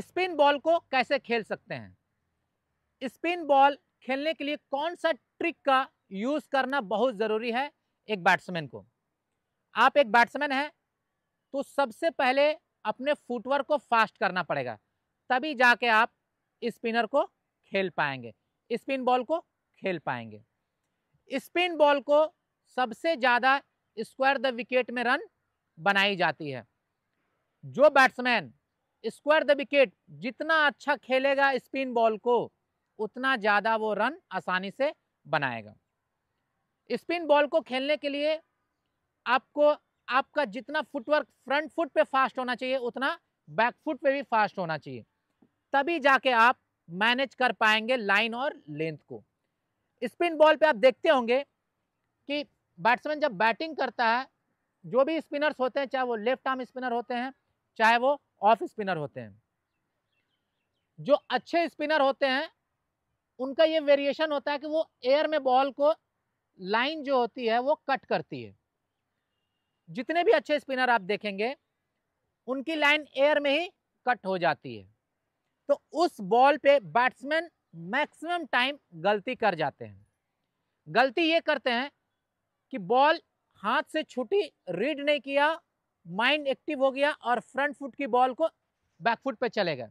spin ball को कैसे खेल सकते हैं स्पिन बॉल खेलने के लिए कौन सा ट्रिक का यूज करना बहुत ज़रूरी है एक बैट्समैन को आप एक बैट्समैन हैं तो सबसे पहले अपने फुटवर्क को फास्ट करना पड़ेगा तभी जाके आप स्पिनर को खेल पाएंगे स्पिन बॉल को खेल पाएंगे स्पिन बॉल को सबसे ज़्यादा स्क्वायर द विकेट में रन बनाई जाती है जो बैट्समैन स्क्वायर द विकेट जितना अच्छा खेलेगा स्पिन बॉल को उतना ज़्यादा वो रन आसानी से बनाएगा स्पिन बॉल को खेलने के लिए आपको आपका जितना फुटवर्क फ्रंट फुट पे फास्ट होना चाहिए उतना बैक फुट पे भी फास्ट होना चाहिए तभी जाके आप मैनेज कर पाएंगे लाइन और लेंथ को स्पिन बॉल पे आप देखते होंगे कि बैट्समैन जब बैटिंग करता है जो भी स्पिनर्स होते हैं चाहे वो लेफ्ट आर्म स्पिनर होते हैं चाहे वो ऑफ स्पिनर होते हैं जो अच्छे स्पिनर होते हैं उनका ये वेरिएशन होता है कि वो एयर में बॉल को लाइन जो होती है वो कट करती है जितने भी अच्छे स्पिनर आप देखेंगे उनकी लाइन एयर में ही कट हो जाती है तो उस बॉल पे बैट्समैन मैक्सिमम टाइम गलती कर जाते हैं गलती ये करते हैं कि बॉल हाथ से छुटी रीड नहीं किया माइंड एक्टिव हो गया और फ्रंट फुट की बॉल को बैक फुट पे चले गए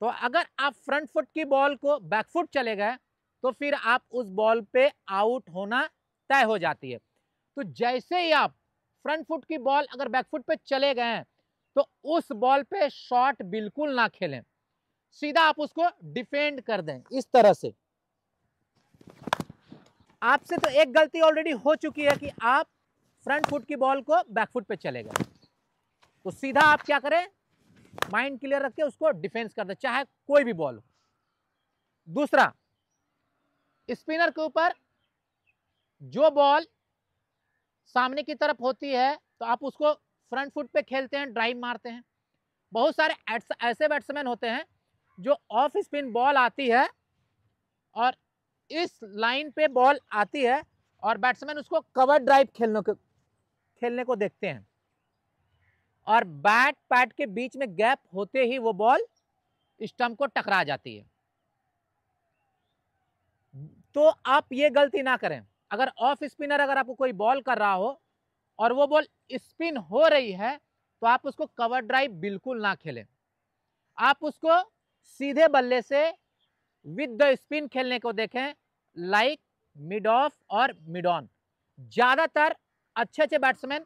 तो अगर आप फ्रंट फुट की बॉल को बैक फुट चले गए तो फिर आप उस बॉल पे आउट होना तय हो जाती है तो जैसे ही आप फ्रंट फुट की बॉल अगर बैक फुट पे चले गए हैं तो उस बॉल पे शॉट बिल्कुल ना खेलें सीधा आप उसको डिफेंड कर दें इस तरह से आपसे तो एक गलती ऑलरेडी हो चुकी है कि आप फ्रंट फुट की बॉल को बैक फुट पे चलेगा तो सीधा आप क्या करें माइंड क्लियर रख के उसको डिफेंस कर दे चाहे कोई भी बॉल हो दूसरा स्पिनर के ऊपर जो बॉल सामने की तरफ होती है तो आप उसको फ्रंट फुट पे खेलते हैं ड्राइव मारते हैं बहुत सारे ऐसे बैट्समैन होते हैं जो ऑफ स्पिन बॉल आती है और इस लाइन पे बॉल आती है और बैट्समैन उसको कवर ड्राइव खेलने खेलने को देखते हैं और बैट पैट के बीच में गैप होते ही वो बॉल स्टम्प को टकरा जाती है तो आप ये गलती ना करें अगर ऑफ स्पिनर अगर आपको कोई बॉल कर रहा हो और वो बॉल स्पिन हो रही है तो आप उसको कवर ड्राइव बिल्कुल ना खेलें आप उसको सीधे बल्ले से विद द स्पिन खेलने को देखें लाइक मिड ऑफ और मिड ऑन ज़्यादातर अच्छे अच्छे बैट्समैन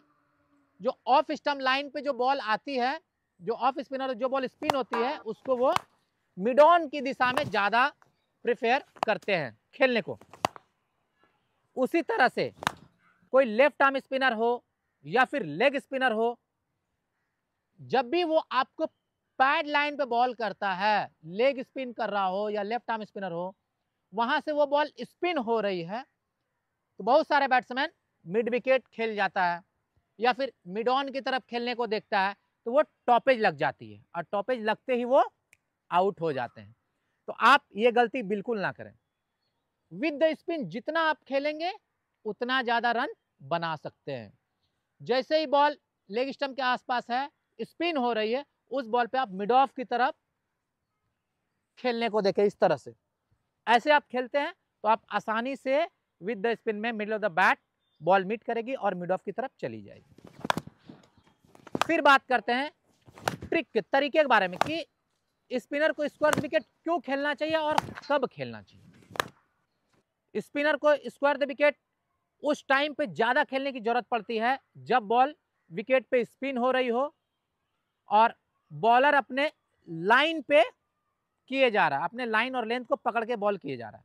जो ऑफ स्टम्प लाइन पे जो बॉल आती है जो ऑफ स्पिनर जो बॉल स्पिन होती है उसको वो मिडॉन की दिशा में ज़्यादा प्रिफेयर करते हैं खेलने को उसी तरह से कोई लेफ्ट आर्म स्पिनर हो या फिर लेग स्पिनर हो जब भी वो आपको पैड लाइन पे बॉल करता है लेग स्पिन कर रहा हो या लेफ्ट आर्म स्पिनर हो वहाँ से वो बॉल स्पिन हो रही है तो बहुत सारे बैट्समैन मिड विकेट खेल जाता है या फिर मिड ऑन की तरफ खेलने को देखता है तो वो टॉपेज लग जाती है और टॉपेज लगते ही वो आउट हो जाते हैं तो आप ये गलती बिल्कुल ना करें विद द स्पिन जितना आप खेलेंगे उतना ज़्यादा रन बना सकते हैं जैसे ही बॉल लेग स्टम्प के आसपास है स्पिन हो रही है उस बॉल पे आप मिड ऑफ की तरफ खेलने को देखें इस तरह से ऐसे आप खेलते हैं तो आप आसानी से विद द स्पिन में middle off the bat ball meet करेगी और मिड ऑफ की तरफ चली जाएगी फिर बात करते हैं ट्रिक के तरीके के बारे में कि स्पिनर को स्क्वायर विकेट क्यों खेलना चाहिए और कब खेलना चाहिए स्पिनर को स्क्वायर विकेट उस टाइम पे ज़्यादा खेलने की ज़रूरत पड़ती है जब बॉल विकेट पे स्पिन हो रही हो और बॉलर अपने लाइन पे किए जा रहा है अपने लाइन और लेंथ को पकड़ के बॉल किए जा रहा है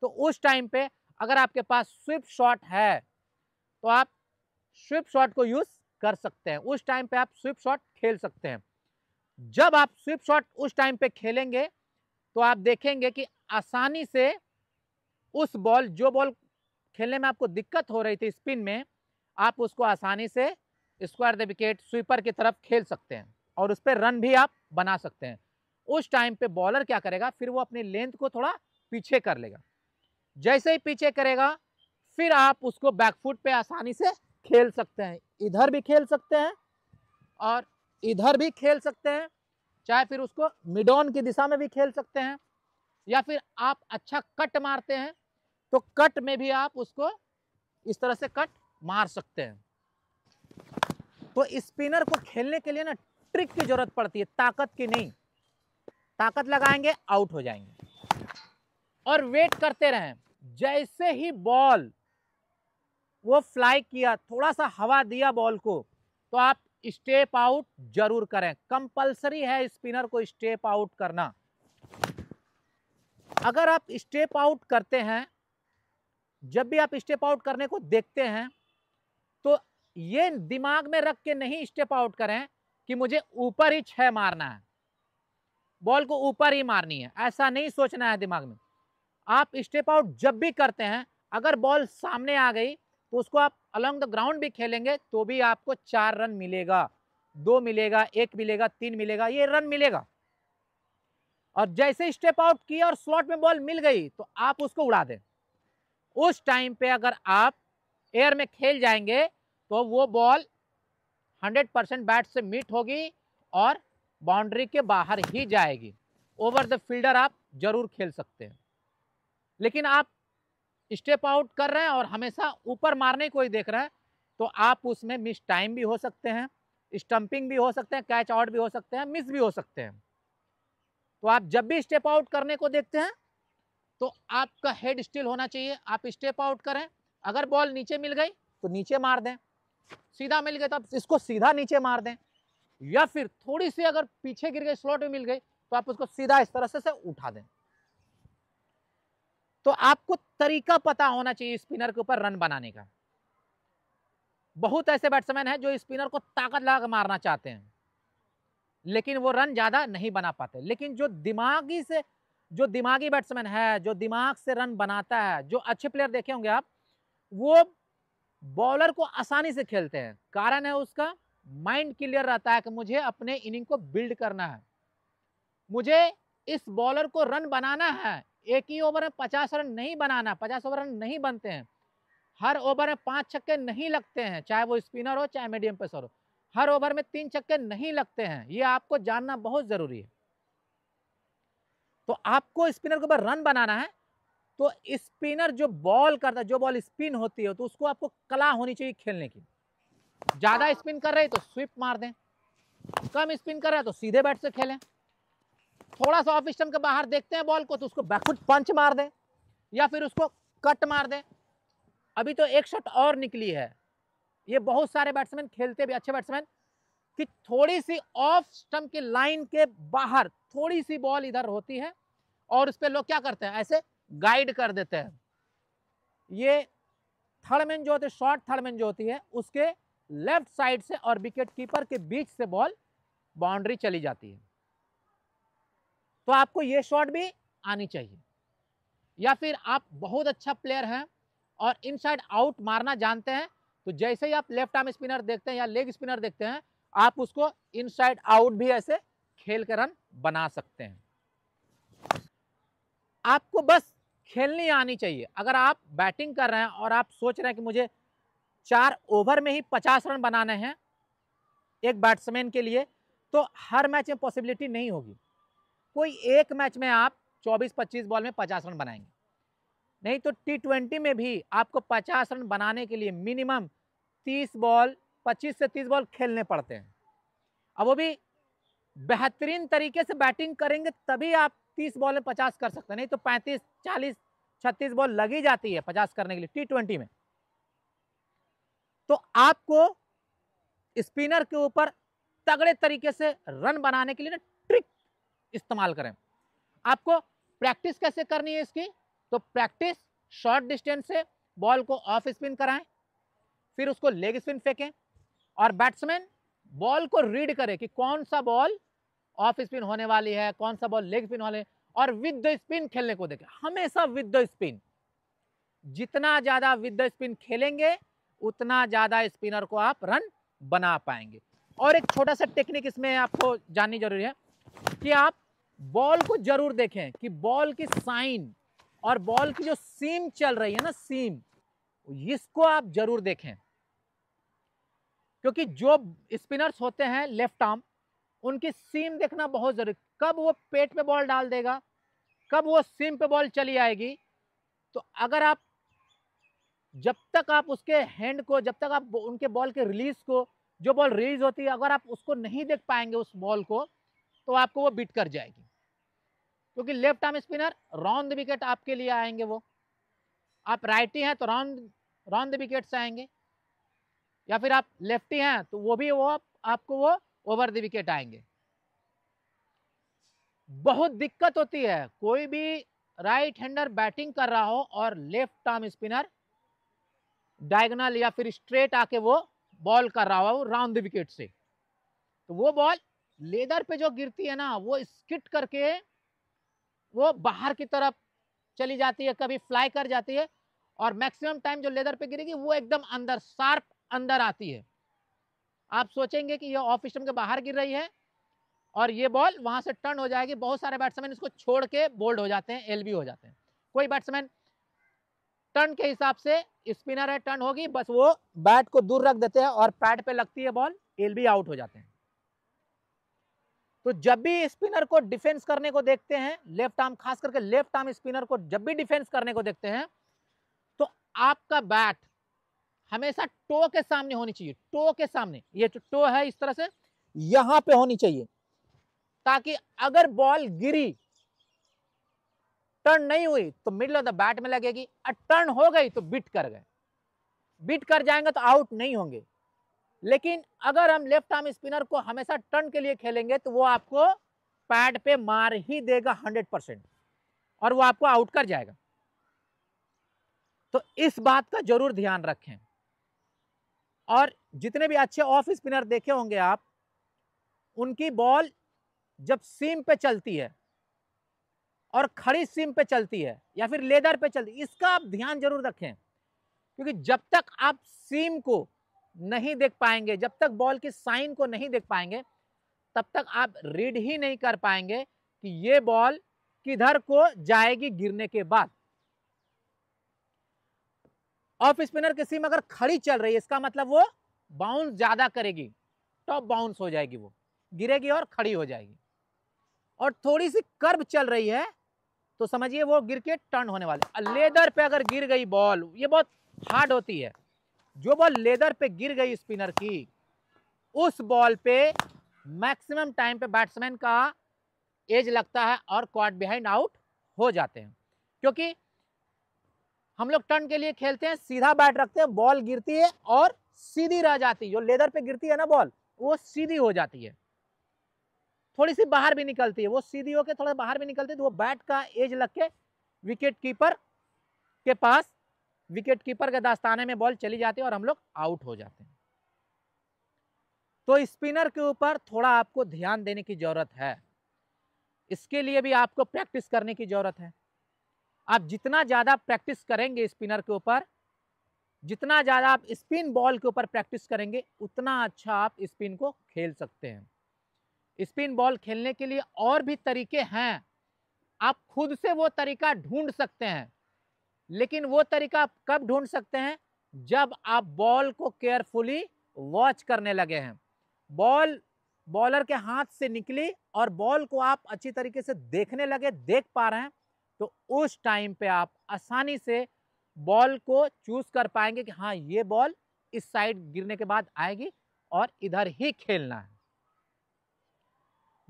तो उस टाइम पे अगर आपके पास स्विफ्ट शॉट है तो आप स्विप शॉट को यूज़ कर सकते हैं उस टाइम पे आप स्विप शॉट खेल सकते हैं जब आप स्विप शॉट उस टाइम पे खेलेंगे तो आप देखेंगे कि आसानी से उस बॉल जो बॉल खेलने में आपको दिक्कत हो रही थी स्पिन में आप उसको आसानी से स्क्वायर द विकेट स्वीपर की तरफ खेल सकते हैं और उस पर रन भी आप बना सकते हैं उस टाइम पे बॉलर क्या करेगा फिर वो अपनी लेंथ को थोड़ा पीछे कर लेगा जैसे ही पीछे करेगा फिर आप उसको बैकफुट पे आसानी से खेल सकते हैं इधर भी खेल सकते हैं और इधर भी खेल सकते हैं चाहे फिर उसको मिडोन की दिशा में भी खेल सकते हैं या फिर आप अच्छा कट मारते हैं तो कट में भी आप उसको इस तरह से कट मार सकते हैं तो स्पिनर को खेलने के लिए ना ट्रिक की जरूरत पड़ती है ताकत की नहीं ताकत लगाएंगे आउट हो जाएंगे और वेट करते रहें जैसे ही बॉल वो फ्लाई किया थोड़ा सा हवा दिया बॉल को तो आप स्टेप आउट जरूर करें कंपलसरी है स्पिनर को स्टेप आउट करना अगर आप स्टेप आउट करते हैं जब भी आप स्टेप आउट करने को देखते हैं तो ये दिमाग में रख के नहीं स्टेप आउट करें कि मुझे ऊपर ही छः मारना है बॉल को ऊपर ही मारनी है ऐसा नहीं सोचना है दिमाग में आप स्टेप आउट जब भी करते हैं अगर बॉल सामने आ गई तो उसको आप अलॉन्ग द ग्राउंड भी खेलेंगे तो भी आपको चार रन मिलेगा दो मिलेगा एक मिलेगा तीन मिलेगा ये रन मिलेगा और जैसे स्टेप आउट किया और स्लॉट में बॉल मिल गई तो आप उसको उड़ा दें उस टाइम पे अगर आप एयर में खेल जाएंगे तो वो बॉल 100 परसेंट बैट से मीट होगी और बाउंड्री के बाहर ही जाएगी ओवर द फील्डर आप जरूर खेल सकते हैं लेकिन आप स्टेप आउट कर रहे हैं और हमेशा ऊपर मारने को ही देख रहे हैं तो आप उसमें मिस टाइम भी हो सकते हैं स्टम्पिंग भी हो सकते हैं कैच आउट भी हो सकते हैं मिस भी हो सकते हैं तो आप जब भी स्टेप आउट करने को देखते हैं तो आपका हेड स्टिल होना चाहिए आप स्टेप आउट करें अगर बॉल नीचे मिल गई तो नीचे मार दें सीधा मिल गए तो आप इसको सीधा नीचे मार दें या फिर थोड़ी सी अगर पीछे गिर गई स्लॉट में मिल गई तो आप उसको सीधा इस तरह से, से उठा दें तो आपको तरीका पता होना चाहिए स्पिनर के ऊपर रन बनाने का बहुत ऐसे बैट्समैन हैं जो स्पिनर को ताकत लगा मारना चाहते हैं लेकिन वो रन ज़्यादा नहीं बना पाते लेकिन जो दिमागी से जो दिमागी बैट्समैन है जो दिमाग से रन बनाता है जो अच्छे प्लेयर देखे होंगे आप वो बॉलर को आसानी से खेलते हैं कारण है उसका माइंड क्लियर रहता है कि मुझे अपने इनिंग को बिल्ड करना है मुझे इस बॉलर को रन बनाना है एक ही ओवर में पचास रन नहीं बनाना पचास ओवर रन नहीं बनते हैं हर ओवर में पाँच छक्के नहीं लगते हैं चाहे वो स्पिनर हो चाहे मीडियम पेसर हो हर ओवर में तीन छक्के नहीं लगते हैं ये आपको जानना बहुत ज़रूरी है तो आपको स्पिनर के ऊपर रन बनाना है तो स्पिनर जो बॉल करता है जो बॉल स्पिन होती है तो उसको आपको कला होनी चाहिए खेलने की ज़्यादा स्पिन कर रहे तो स्विप मार दें कम स्पिन कर रहा है तो सीधे बैट से खेलें थोड़ा सा ऑफ स्टम के बाहर देखते हैं बॉल को तो उसको बैकफुट पंच मार दें या फिर उसको कट मार दें अभी तो एक शॉट और निकली है ये बहुत सारे बैट्समैन खेलते भी अच्छे बैट्समैन कि थोड़ी सी ऑफ स्टम्प की लाइन के बाहर थोड़ी सी बॉल इधर होती है और उस पर लोग क्या करते हैं ऐसे गाइड कर देते हैं ये थर्ड मैन जो होती है शॉर्ट थर्ड मैन जो होती है उसके लेफ्ट साइड से और विकेट कीपर के बीच से बॉल बाउंड्री चली जाती है तो आपको ये शॉट भी आनी चाहिए या फिर आप बहुत अच्छा प्लेयर हैं और इनसाइड आउट मारना जानते हैं तो जैसे ही आप लेफ्ट आर्म स्पिनर देखते हैं या लेग स्पिनर देखते हैं आप उसको इनसाइड आउट भी ऐसे खेल के रन बना सकते हैं आपको बस खेलनी आनी चाहिए अगर आप बैटिंग कर रहे हैं और आप सोच रहे हैं कि मुझे चार ओवर में ही पचास रन बनाने हैं एक बैट्समैन के लिए तो हर मैच में पॉसिबिलिटी नहीं होगी कोई एक मैच में आप 24-25 बॉल में 50 रन बनाएंगे नहीं तो टी में भी आपको 50 रन बनाने के लिए मिनिमम 30 बॉल 25 से 30 बॉल खेलने पड़ते हैं अब वो भी बेहतरीन तरीके से बैटिंग करेंगे तभी आप 30 बॉल में 50 कर सकते हैं नहीं तो 35, 40, 36 बॉल लगी जाती है 50 करने के लिए टी ट्वेंटी में तो आपको स्पिनर के ऊपर तगड़े तरीके से रन बनाने के लिए ना ट्रिक इस्तेमाल करें आपको प्रैक्टिस कैसे करनी है इसकी तो प्रैक्टिस शॉर्ट डिस्टेंस से बॉल को ऑफ स्पिन कराएं फिर उसको लेग स्पिन फेंकें और बैट्समैन बॉल को रीड करें कि कौन सा बॉल ऑफ स्पिन होने वाली है कौन सा बॉल लेग स्पिन होने और विद द स्पिन खेलने को देखें हमेशा विद द स्पिन जितना ज़्यादा विद द स्पिन खेलेंगे उतना ज़्यादा स्पिनर को आप रन बना पाएंगे और एक छोटा सा टेक्निक इसमें आपको जाननी जरूरी है कि आप बॉल को जरूर देखें कि बॉल की साइन और बॉल की जो सीम चल रही है ना सीम इसको आप जरूर देखें क्योंकि जो स्पिनर्स होते हैं लेफ्ट आर्म उनकी सीम देखना बहुत जरूरी कब वो पेट पे बॉल डाल देगा कब वो सीम पे बॉल चली आएगी तो अगर आप जब तक आप उसके हैंड को जब तक आप उनके बॉल के रिलीज को जो बॉल रिलीज होती है अगर आप उसको नहीं देख पाएंगे उस बॉल को तो आपको वो बिट कर जाएगी क्योंकि left arm spinner round wicket आपके लिए आएंगे वो आप राइटी हैं तो रॉन्द रॉन्द द विकेट से आएंगे या फिर आप लेफ्टी हैं तो वो भी वो आप, आपको वो ओवर द विकेट आएंगे बहुत दिक्कत होती है कोई भी राइट हैंडर बैटिंग कर रहा हो और लेफ्ट आर्म स्पिनर डायगनल या फिर स्ट्रेट आके वो बॉल कर रहा हो राउंड विकेट से तो वो बॉल लेदर पे जो गिरती है ना वो स्किट करके वो बाहर की तरफ चली जाती है कभी फ्लाई कर जाती है और मैक्सिमम टाइम जो लेदर पे गिरेगी वो एकदम अंदर शार्प अंदर आती है आप सोचेंगे कि ये ऑफ स्टम के बाहर गिर रही है और ये बॉल वहाँ से टर्न हो जाएगी बहुत सारे बैट्समैन इसको छोड़ के बोल्ड हो जाते हैं एल हो जाते हैं कोई बैट्समैन टर्न के हिसाब से स्पिनर है टर्न होगी बस वो बैट को दूर रख देते हैं और पैड पे लगती है बॉल एल आउट हो जाते हैं तो जब भी स्पिनर को डिफेंस करने को देखते हैं लेफ्ट आर्म खास करके लेफ्ट आर्म स्पिनर को जब भी डिफेंस करने को देखते हैं तो आपका बैट हमेशा टो के सामने होनी चाहिए टो के सामने ये जो टो है इस तरह से यहां पे होनी चाहिए ताकि अगर बॉल गिरी टर्न नहीं हुई तो मिडल ऑफ द बैट में लगेगी और टर्न हो गई तो बिट कर गए बिट कर जाएंगे तो आउट नहीं होंगे लेकिन अगर हम लेफ्ट आर्म स्पिनर को हमेशा टर्न के लिए खेलेंगे तो वो आपको पैड पे मार ही देगा हंड्रेड परसेंट और वो आपको आउट कर जाएगा तो इस बात का जरूर ध्यान रखें और जितने भी अच्छे ऑफ स्पिनर देखे होंगे आप उनकी बॉल जब सीम पे चलती है और खड़ी सीम पे चलती है या फिर लेदर पे चलती है इसका आप ध्यान जरूर रखें क्योंकि जब तक आप सीम को नहीं देख पाएंगे जब तक बॉल की साइन को नहीं देख पाएंगे तब तक आप रीड ही नहीं कर पाएंगे कि ये बॉल किधर को जाएगी गिरने के बाद ऑफ स्पिनर की सीम अगर खड़ी चल रही है इसका मतलब वो बाउंस ज्यादा करेगी टॉप बाउंस हो जाएगी वो गिरेगी और खड़ी हो जाएगी और थोड़ी सी कर्व चल रही है तो समझिए वो गिर के टर्न होने वाले लेदर पे अगर गिर गई बॉल ये बहुत हार्ड होती है जो बॉल लेदर पे गिर गई स्पिनर की उस बॉल पे मैक्सिमम टाइम पे बैट्समैन का एज लगता है और क्वाड बिहाइंड आउट हो जाते हैं क्योंकि हम लोग टर्न के लिए खेलते हैं सीधा बैट रखते हैं बॉल गिरती है और सीधी रह जाती है जो लेदर पे गिरती है ना बॉल वो सीधी हो जाती है थोड़ी सी बाहर भी निकलती है वो सीधी होकर थोड़ा बाहर भी निकलती है तो वो बैट का एज लग के विकेट कीपर के पास विकेट कीपर के दास्ताने में बॉल चली जाती है और हम लोग आउट हो जाते हैं तो स्पिनर के ऊपर थोड़ा आपको ध्यान देने की ज़रूरत है इसके लिए भी आपको प्रैक्टिस करने की ज़रूरत है आप जितना ज़्यादा प्रैक्टिस करेंगे स्पिनर के ऊपर जितना ज़्यादा आप स्पिन बॉल के ऊपर प्रैक्टिस करेंगे उतना अच्छा आप स्पिन को खेल सकते हैं स्पिन बॉल खेलने के लिए और भी तरीके हैं आप खुद से वो तरीका ढूंढ सकते हैं लेकिन वो तरीका आप कब ढूंढ सकते हैं जब आप बॉल को केयरफुली वॉच करने लगे हैं बॉल बॉलर के हाथ से निकली और बॉल को आप अच्छी तरीके से देखने लगे देख पा रहे हैं तो उस टाइम पे आप आसानी से बॉल को चूज कर पाएंगे कि हाँ ये बॉल इस साइड गिरने के बाद आएगी और इधर ही खेलना है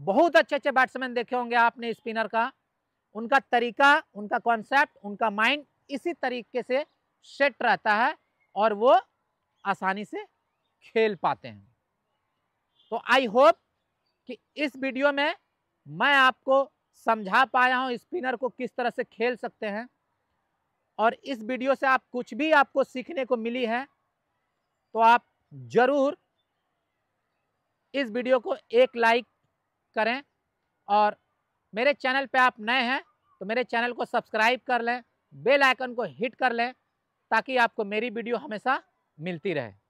बहुत अच्छे अच्छे बैट्समैन देखे होंगे आपने स्पिनर का उनका तरीका उनका कॉन्सेप्ट उनका माइंड इसी तरीके से सेट रहता है और वो आसानी से खेल पाते हैं तो आई होप कि इस वीडियो में मैं आपको समझा पाया हूँ स्पिनर को किस तरह से खेल सकते हैं और इस वीडियो से आप कुछ भी आपको सीखने को मिली है तो आप ज़रूर इस वीडियो को एक लाइक करें और मेरे चैनल पे आप नए हैं तो मेरे चैनल को सब्सक्राइब कर लें बेल आइकन को हिट कर लें ताकि आपको मेरी वीडियो हमेशा मिलती रहे